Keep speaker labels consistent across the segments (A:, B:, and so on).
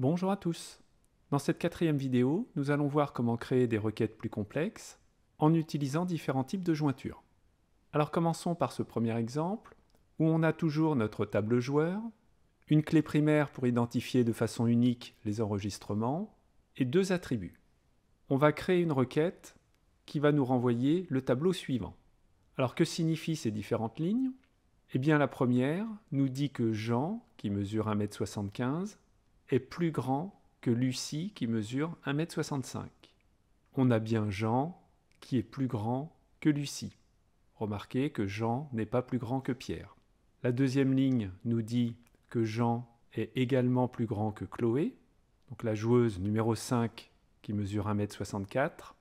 A: Bonjour à tous Dans cette quatrième vidéo, nous allons voir comment créer des requêtes plus complexes en utilisant différents types de jointures. Alors commençons par ce premier exemple, où on a toujours notre table joueur, une clé primaire pour identifier de façon unique les enregistrements, et deux attributs. On va créer une requête qui va nous renvoyer le tableau suivant. Alors que signifient ces différentes lignes Eh bien la première nous dit que Jean, qui mesure 1m75, est plus grand que Lucie qui mesure 1m65. On a bien Jean qui est plus grand que Lucie. Remarquez que Jean n'est pas plus grand que Pierre. La deuxième ligne nous dit que Jean est également plus grand que Chloé, donc la joueuse numéro 5 qui mesure 1m64,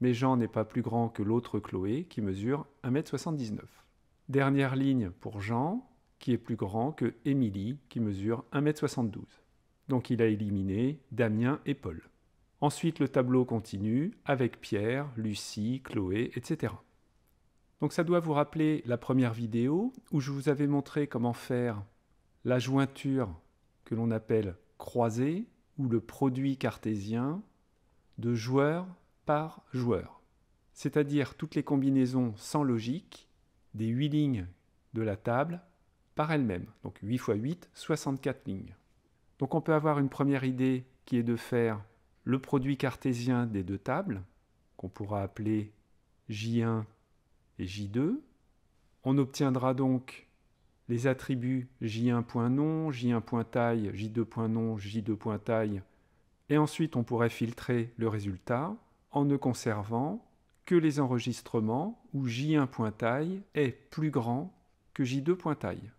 A: mais Jean n'est pas plus grand que l'autre Chloé qui mesure 1m79. Dernière ligne pour Jean, qui est plus grand que Émilie qui mesure 1m72 donc il a éliminé Damien et Paul. Ensuite, le tableau continue avec Pierre, Lucie, Chloé, etc. Donc ça doit vous rappeler la première vidéo où je vous avais montré comment faire la jointure que l'on appelle croisée ou le produit cartésien de joueur par joueur, c'est-à-dire toutes les combinaisons sans logique des huit lignes de la table par elles-mêmes. Donc 8 x 8, 64 lignes. Donc on peut avoir une première idée qui est de faire le produit cartésien des deux tables, qu'on pourra appeler J1 et J2. On obtiendra donc les attributs J1.nom, J1.taille, J2.nom, J2.taille, et ensuite on pourrait filtrer le résultat en ne conservant que les enregistrements où J1.taille est plus grand que J2.taille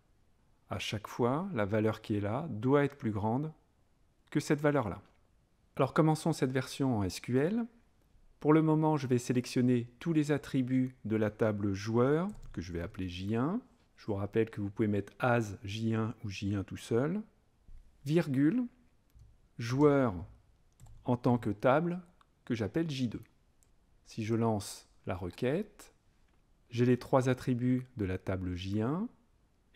A: à chaque fois, la valeur qui est là doit être plus grande que cette valeur-là. Alors commençons cette version en SQL. Pour le moment, je vais sélectionner tous les attributs de la table joueur, que je vais appeler J1. Je vous rappelle que vous pouvez mettre as J1 ou J1 tout seul. Virgule, joueur en tant que table, que j'appelle J2. Si je lance la requête, j'ai les trois attributs de la table J1,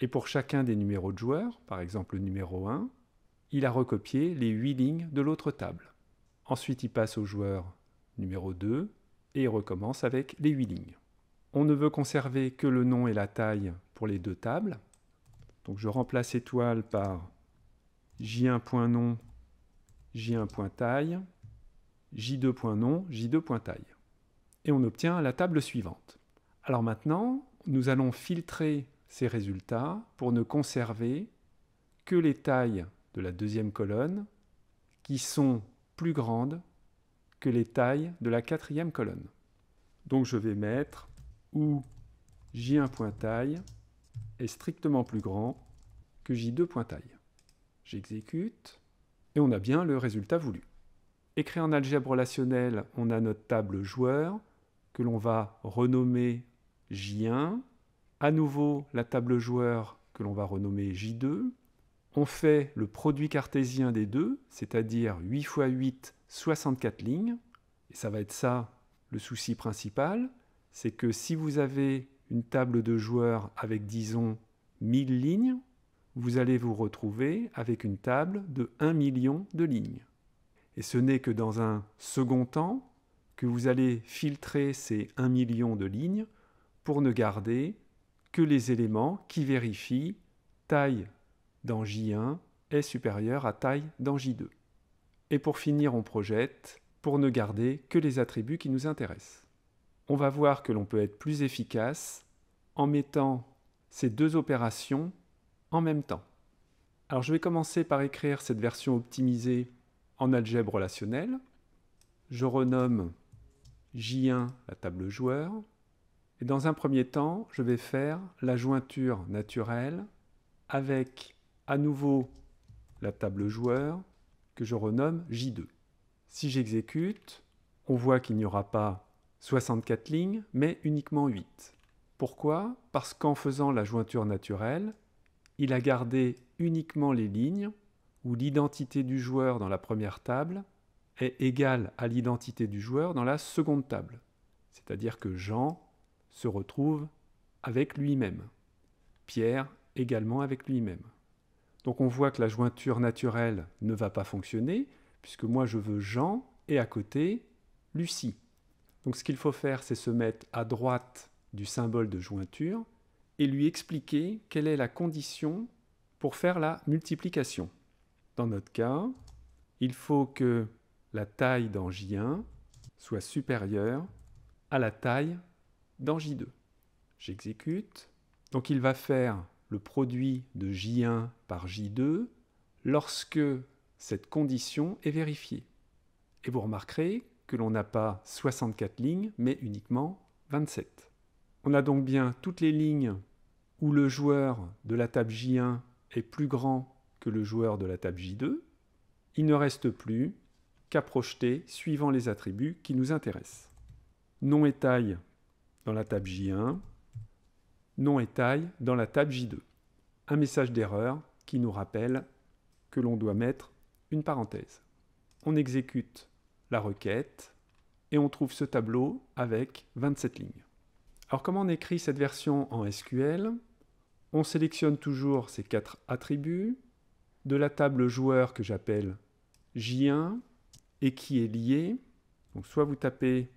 A: et pour chacun des numéros de joueurs, par exemple le numéro 1, il a recopié les 8 lignes de l'autre table. Ensuite, il passe au joueur numéro 2 et il recommence avec les 8 lignes. On ne veut conserver que le nom et la taille pour les deux tables. Donc je remplace étoile par j1.nom, j1.taille, j2.nom, j2.taille. Et on obtient la table suivante. Alors maintenant, nous allons filtrer ces résultats pour ne conserver que les tailles de la deuxième colonne qui sont plus grandes que les tailles de la quatrième colonne. Donc je vais mettre où j 1taille est strictement plus grand que j 2taille J'exécute et on a bien le résultat voulu. Écrit en algèbre relationnelle, on a notre table joueur que l'on va renommer J1 à nouveau la table joueur que l'on va renommer J2. On fait le produit cartésien des deux, c'est-à-dire 8 x 8, 64 lignes. Et ça va être ça le souci principal, c'est que si vous avez une table de joueurs avec, disons, 1000 lignes, vous allez vous retrouver avec une table de 1 million de lignes. Et ce n'est que dans un second temps que vous allez filtrer ces 1 million de lignes pour ne garder les éléments qui vérifient taille dans J1 est supérieure à taille dans J2. Et pour finir, on projette pour ne garder que les attributs qui nous intéressent. On va voir que l'on peut être plus efficace en mettant ces deux opérations en même temps. Alors je vais commencer par écrire cette version optimisée en algèbre relationnelle. Je renomme J1 la table joueur, et dans un premier temps, je vais faire la jointure naturelle avec à nouveau la table joueur que je renomme J2. Si j'exécute, on voit qu'il n'y aura pas 64 lignes, mais uniquement 8. Pourquoi Parce qu'en faisant la jointure naturelle, il a gardé uniquement les lignes où l'identité du joueur dans la première table est égale à l'identité du joueur dans la seconde table. C'est-à-dire que Jean se retrouve avec lui-même. Pierre également avec lui-même. Donc on voit que la jointure naturelle ne va pas fonctionner, puisque moi je veux Jean et à côté Lucie. Donc ce qu'il faut faire, c'est se mettre à droite du symbole de jointure et lui expliquer quelle est la condition pour faire la multiplication. Dans notre cas, il faut que la taille dans J1 soit supérieure à la taille dans J2. J'exécute. Donc il va faire le produit de J1 par J2 lorsque cette condition est vérifiée. Et vous remarquerez que l'on n'a pas 64 lignes, mais uniquement 27. On a donc bien toutes les lignes où le joueur de la table J1 est plus grand que le joueur de la table J2. Il ne reste plus qu'à projeter suivant les attributs qui nous intéressent. Nom et taille dans la table J1, nom et taille dans la table J2. Un message d'erreur qui nous rappelle que l'on doit mettre une parenthèse. On exécute la requête et on trouve ce tableau avec 27 lignes. Alors comment on écrit cette version en SQL On sélectionne toujours ces quatre attributs de la table joueur que j'appelle J1 et qui est liée. Donc soit vous tapez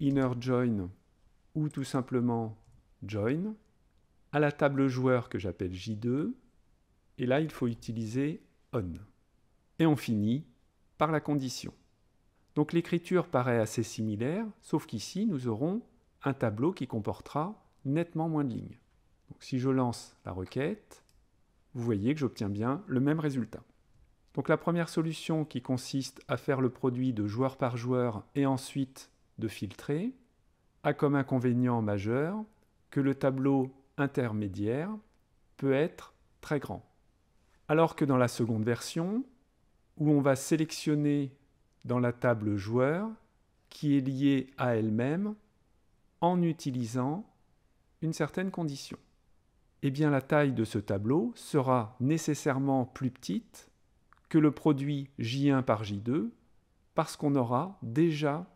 A: inner join ou tout simplement join à la table joueur que j'appelle J2 et là il faut utiliser on. Et on finit par la condition. Donc l'écriture paraît assez similaire, sauf qu'ici nous aurons un tableau qui comportera nettement moins de lignes. Donc si je lance la requête, vous voyez que j'obtiens bien le même résultat. Donc la première solution qui consiste à faire le produit de joueur par joueur et ensuite de filtrer, a comme inconvénient majeur que le tableau intermédiaire peut être très grand. Alors que dans la seconde version, où on va sélectionner dans la table joueur qui est liée à elle-même en utilisant une certaine condition. et eh bien la taille de ce tableau sera nécessairement plus petite que le produit J1 par J2 parce qu'on aura déjà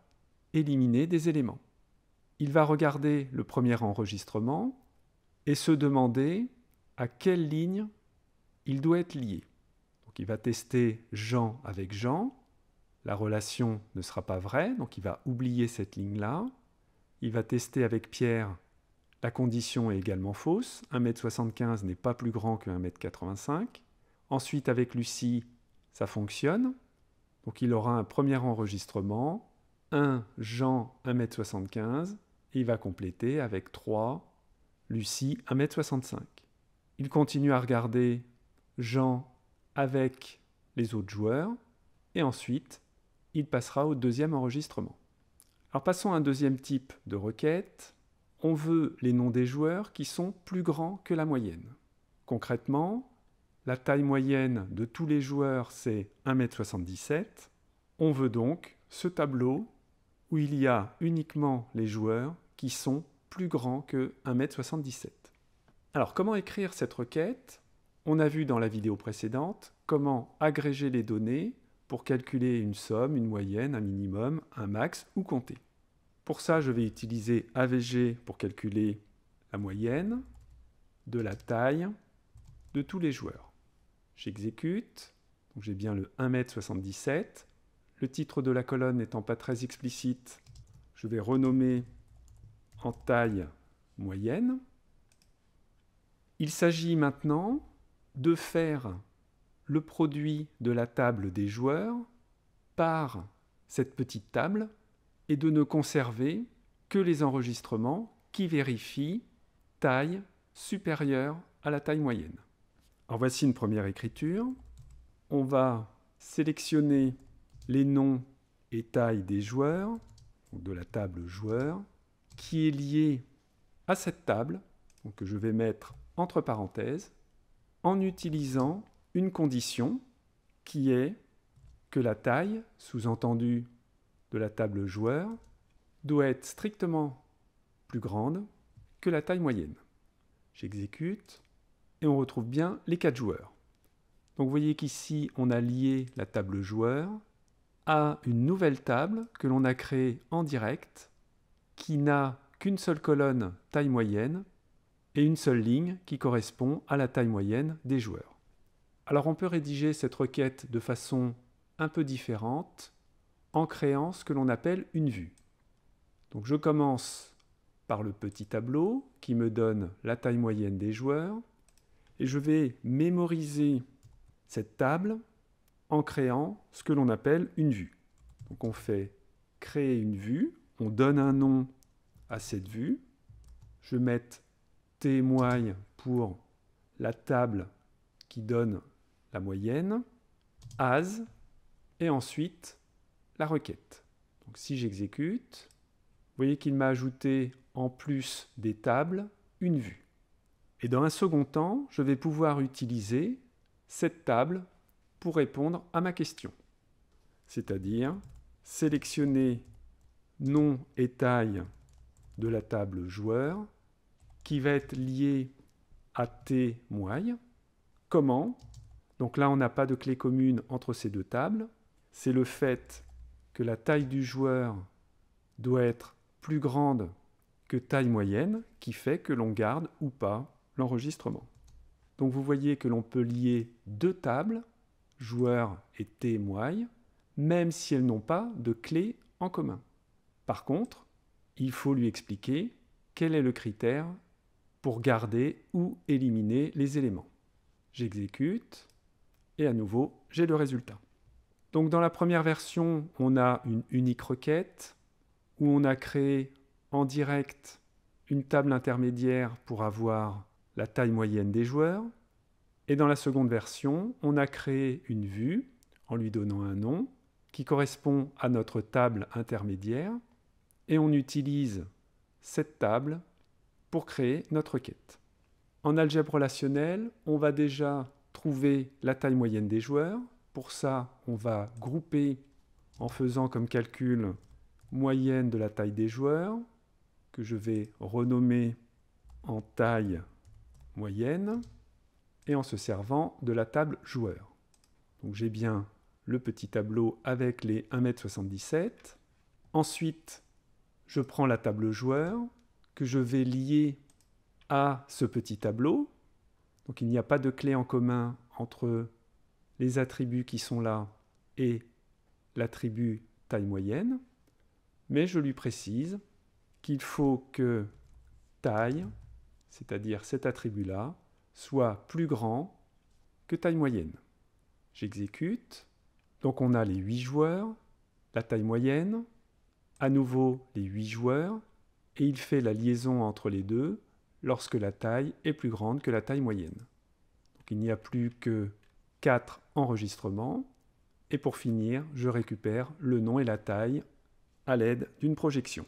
A: éliminé des éléments il va regarder le premier enregistrement et se demander à quelle ligne il doit être lié. Donc il va tester Jean avec Jean, la relation ne sera pas vraie, donc il va oublier cette ligne-là. Il va tester avec Pierre, la condition est également fausse, 1m75 n'est pas plus grand que 1m85. Ensuite avec Lucie, ça fonctionne, donc il aura un premier enregistrement, 1 Jean 1m75 il va compléter avec 3, Lucie, 1m65. Il continue à regarder Jean avec les autres joueurs. Et ensuite, il passera au deuxième enregistrement. Alors passons à un deuxième type de requête. On veut les noms des joueurs qui sont plus grands que la moyenne. Concrètement, la taille moyenne de tous les joueurs, c'est 1m77. On veut donc ce tableau où il y a uniquement les joueurs qui sont plus grands que 1m77. Alors comment écrire cette requête On a vu dans la vidéo précédente comment agréger les données pour calculer une somme, une moyenne, un minimum, un max ou compter. Pour ça, je vais utiliser AVG pour calculer la moyenne de la taille de tous les joueurs. J'exécute, j'ai bien le 1m77. Le titre de la colonne n'étant pas très explicite, je vais renommer en taille moyenne. Il s'agit maintenant de faire le produit de la table des joueurs par cette petite table et de ne conserver que les enregistrements qui vérifient taille supérieure à la taille moyenne. Alors voici une première écriture. On va sélectionner les noms et tailles des joueurs, de la table joueur, qui est lié à cette table, que je vais mettre entre parenthèses, en utilisant une condition qui est que la taille, sous-entendue de la table joueur, doit être strictement plus grande que la taille moyenne. J'exécute et on retrouve bien les quatre joueurs. Donc vous voyez qu'ici, on a lié la table joueur à une nouvelle table que l'on a créée en direct qui n'a qu'une seule colonne taille moyenne et une seule ligne qui correspond à la taille moyenne des joueurs. Alors on peut rédiger cette requête de façon un peu différente en créant ce que l'on appelle une vue. Donc je commence par le petit tableau qui me donne la taille moyenne des joueurs et je vais mémoriser cette table en créant ce que l'on appelle une vue. Donc on fait créer une vue on donne un nom à cette vue. Je vais témoigne pour la table qui donne la moyenne, as, et ensuite la requête. Donc si j'exécute, vous voyez qu'il m'a ajouté en plus des tables une vue. Et dans un second temps, je vais pouvoir utiliser cette table pour répondre à ma question. C'est-à-dire sélectionner nom et taille de la table joueur qui va être liée à T moille. Comment Donc là, on n'a pas de clé commune entre ces deux tables. C'est le fait que la taille du joueur doit être plus grande que taille moyenne qui fait que l'on garde ou pas l'enregistrement. Donc vous voyez que l'on peut lier deux tables, joueur et T même si elles n'ont pas de clé en commun. Par contre, il faut lui expliquer quel est le critère pour garder ou éliminer les éléments. J'exécute et à nouveau, j'ai le résultat. Donc dans la première version, on a une unique requête où on a créé en direct une table intermédiaire pour avoir la taille moyenne des joueurs. Et dans la seconde version, on a créé une vue en lui donnant un nom qui correspond à notre table intermédiaire et on utilise cette table pour créer notre requête. En algèbre relationnelle, on va déjà trouver la taille moyenne des joueurs. Pour ça, on va grouper en faisant comme calcul moyenne de la taille des joueurs, que je vais renommer en taille moyenne, et en se servant de la table joueur. Donc j'ai bien le petit tableau avec les 1m77. Ensuite, je prends la table joueur que je vais lier à ce petit tableau. Donc il n'y a pas de clé en commun entre les attributs qui sont là et l'attribut taille moyenne, mais je lui précise qu'il faut que taille, c'est-à-dire cet attribut-là, soit plus grand que taille moyenne. J'exécute, donc on a les 8 joueurs, la taille moyenne, à nouveau les 8 joueurs et il fait la liaison entre les deux lorsque la taille est plus grande que la taille moyenne. il n'y a plus que 4 enregistrements et pour finir, je récupère le nom et la taille à l'aide d'une projection.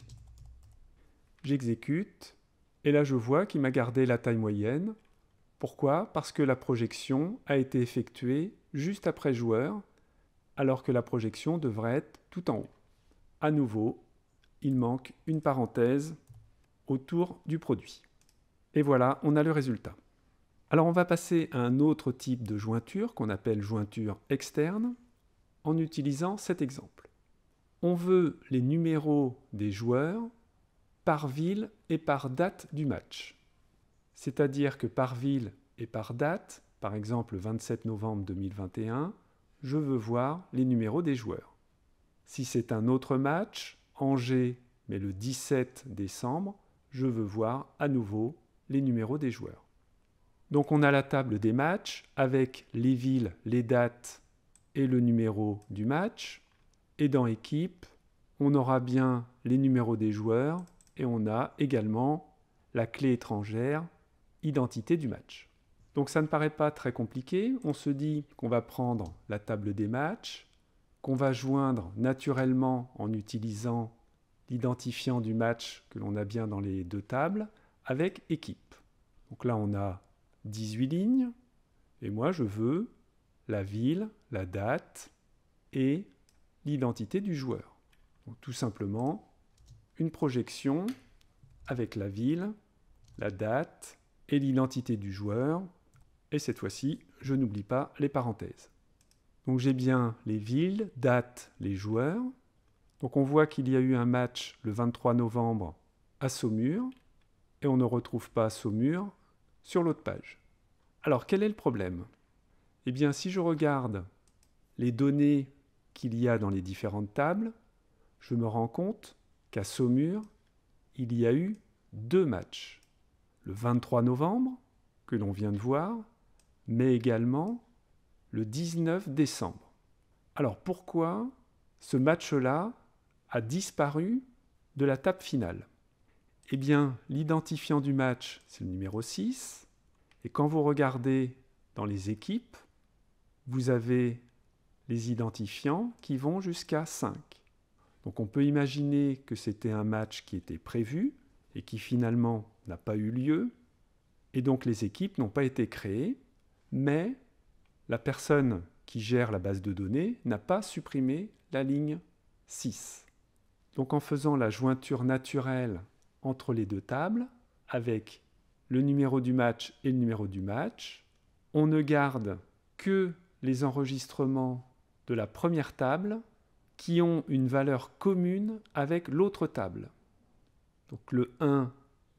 A: J'exécute et là je vois qu'il m'a gardé la taille moyenne. Pourquoi Parce que la projection a été effectuée juste après joueur alors que la projection devrait être tout en haut. À nouveau, il manque une parenthèse autour du produit. Et voilà, on a le résultat. Alors on va passer à un autre type de jointure qu'on appelle jointure externe en utilisant cet exemple. On veut les numéros des joueurs par ville et par date du match. C'est-à-dire que par ville et par date, par exemple le 27 novembre 2021, je veux voir les numéros des joueurs. Si c'est un autre match, Angers, mais le 17 décembre, je veux voir à nouveau les numéros des joueurs. Donc on a la table des matchs avec les villes, les dates et le numéro du match. Et dans équipe, on aura bien les numéros des joueurs et on a également la clé étrangère, identité du match. Donc ça ne paraît pas très compliqué. On se dit qu'on va prendre la table des matchs, va joindre naturellement en utilisant l'identifiant du match que l'on a bien dans les deux tables avec équipe. Donc là, on a 18 lignes et moi, je veux la ville, la date et l'identité du joueur. tout simplement, une projection avec la ville, la date et l'identité du joueur. Et cette fois-ci, je n'oublie pas les parenthèses. Donc j'ai bien les villes, dates, les joueurs. Donc on voit qu'il y a eu un match le 23 novembre à Saumur et on ne retrouve pas Saumur sur l'autre page. Alors quel est le problème Eh bien si je regarde les données qu'il y a dans les différentes tables, je me rends compte qu'à Saumur, il y a eu deux matchs. Le 23 novembre, que l'on vient de voir, mais également le 19 décembre. Alors pourquoi ce match-là a disparu de la table finale Eh bien, l'identifiant du match, c'est le numéro 6. Et quand vous regardez dans les équipes, vous avez les identifiants qui vont jusqu'à 5. Donc on peut imaginer que c'était un match qui était prévu et qui finalement n'a pas eu lieu. Et donc les équipes n'ont pas été créées, mais la personne qui gère la base de données n'a pas supprimé la ligne 6. Donc en faisant la jointure naturelle entre les deux tables, avec le numéro du match et le numéro du match, on ne garde que les enregistrements de la première table qui ont une valeur commune avec l'autre table. Donc le 1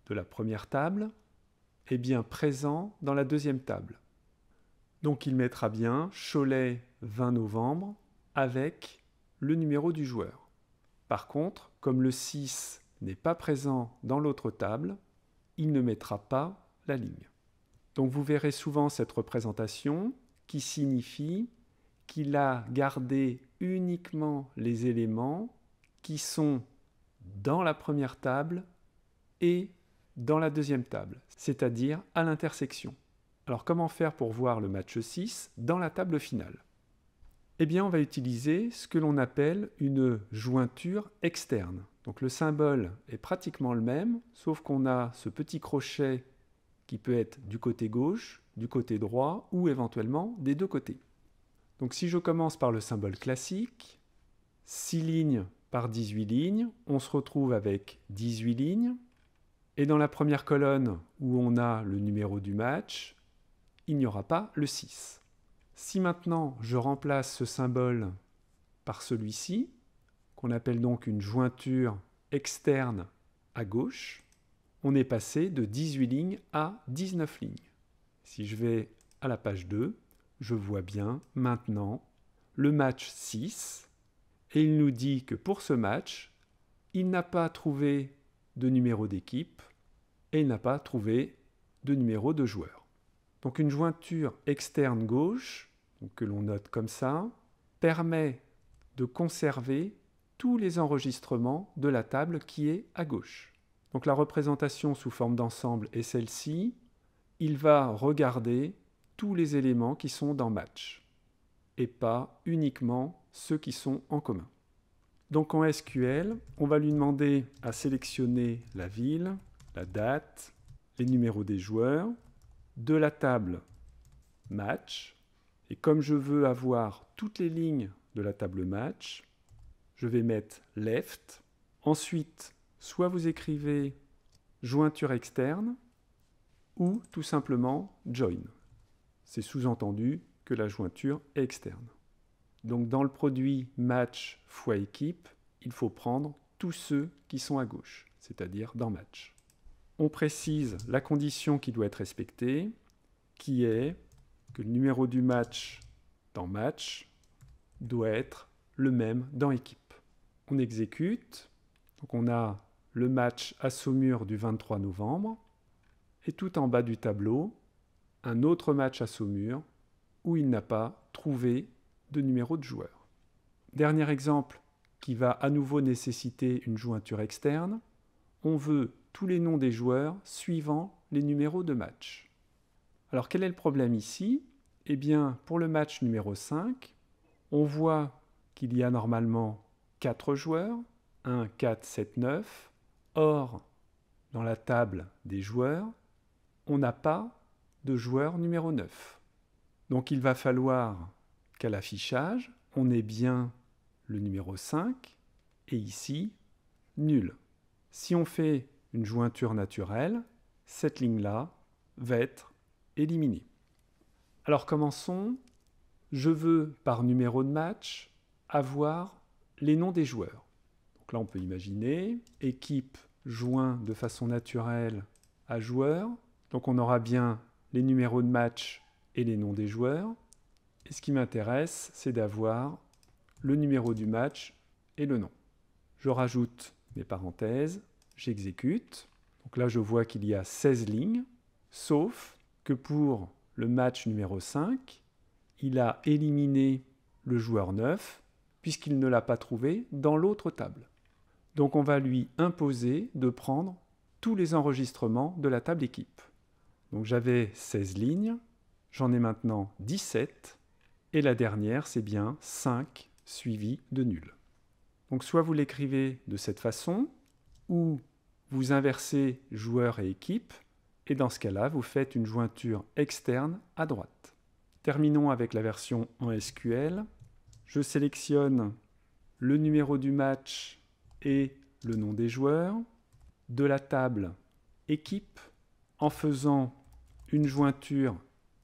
A: de la première table est bien présent dans la deuxième table. Donc il mettra bien Cholet 20 novembre avec le numéro du joueur. Par contre, comme le 6 n'est pas présent dans l'autre table, il ne mettra pas la ligne. Donc vous verrez souvent cette représentation qui signifie qu'il a gardé uniquement les éléments qui sont dans la première table et dans la deuxième table, c'est-à-dire à, l'intersection. Alors comment faire pour voir le match 6 dans la table finale Eh bien on va utiliser ce que l'on appelle une jointure externe. Donc le symbole est pratiquement le même, sauf qu'on a ce petit crochet qui peut être du côté gauche, du côté droit ou éventuellement des deux côtés. Donc si je commence par le symbole classique, 6 lignes par 18 lignes, on se retrouve avec 18 lignes. Et dans la première colonne où on a le numéro du match, il n'y aura pas le 6. Si maintenant je remplace ce symbole par celui-ci, qu'on appelle donc une jointure externe à gauche, on est passé de 18 lignes à 19 lignes. Si je vais à la page 2, je vois bien maintenant le match 6, et il nous dit que pour ce match, il n'a pas trouvé de numéro d'équipe et il n'a pas trouvé de numéro de joueur. Donc une jointure externe gauche, que l'on note comme ça, permet de conserver tous les enregistrements de la table qui est à gauche. Donc la représentation sous forme d'ensemble est celle-ci. Il va regarder tous les éléments qui sont dans Match et pas uniquement ceux qui sont en commun. Donc en SQL, on va lui demander à sélectionner la ville, la date, les numéros des joueurs, de la table match. Et comme je veux avoir toutes les lignes de la table match, je vais mettre left. Ensuite, soit vous écrivez jointure externe ou tout simplement join. C'est sous-entendu que la jointure est externe. Donc dans le produit match fois équipe, il faut prendre tous ceux qui sont à gauche, c'est-à-dire dans match on précise la condition qui doit être respectée, qui est que le numéro du match dans match doit être le même dans équipe. On exécute, donc on a le match à Saumur du 23 novembre, et tout en bas du tableau, un autre match à Saumur où il n'a pas trouvé de numéro de joueur. Dernier exemple qui va à nouveau nécessiter une jointure externe, on veut tous les noms des joueurs suivant les numéros de match. Alors quel est le problème ici Eh bien, pour le match numéro 5, on voit qu'il y a normalement 4 joueurs, 1, 4, 7, 9. Or, dans la table des joueurs, on n'a pas de joueur numéro 9. Donc il va falloir qu'à l'affichage, on ait bien le numéro 5 et ici, nul. Si on fait une jointure naturelle, cette ligne-là va être éliminée. Alors commençons. Je veux, par numéro de match, avoir les noms des joueurs. Donc là, on peut imaginer équipe joint de façon naturelle à joueur. Donc on aura bien les numéros de match et les noms des joueurs. Et ce qui m'intéresse, c'est d'avoir le numéro du match et le nom. Je rajoute parenthèses, j'exécute. Donc là, je vois qu'il y a 16 lignes, sauf que pour le match numéro 5, il a éliminé le joueur 9, puisqu'il ne l'a pas trouvé dans l'autre table. Donc on va lui imposer de prendre tous les enregistrements de la table équipe. Donc j'avais 16 lignes, j'en ai maintenant 17, et la dernière, c'est bien 5 suivi de nul. Donc soit vous l'écrivez de cette façon, ou vous inversez joueur et équipe, et dans ce cas-là, vous faites une jointure externe à droite. Terminons avec la version en SQL. Je sélectionne le numéro du match et le nom des joueurs, de la table équipe, en faisant une jointure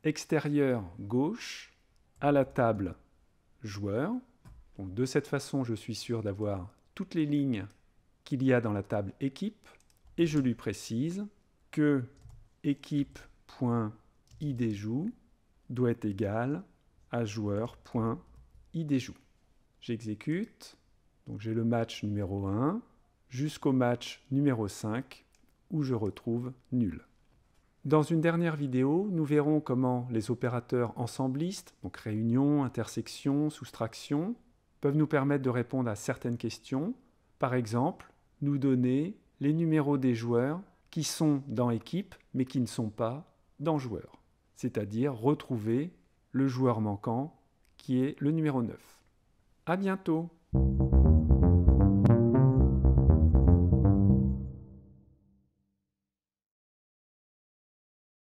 A: extérieure gauche à la table joueur, de cette façon, je suis sûr d'avoir toutes les lignes qu'il y a dans la table équipe et je lui précise que équipe.idjou doit être égal à joueur.idjou. J'exécute, donc j'ai le match numéro 1 jusqu'au match numéro 5 où je retrouve nul. Dans une dernière vidéo, nous verrons comment les opérateurs ensemblistes, donc réunion, intersection, soustraction, peuvent nous permettre de répondre à certaines questions. Par exemple, nous donner les numéros des joueurs qui sont dans équipe mais qui ne sont pas dans joueur. C'est-à-dire retrouver le joueur manquant qui est le numéro 9. À bientôt!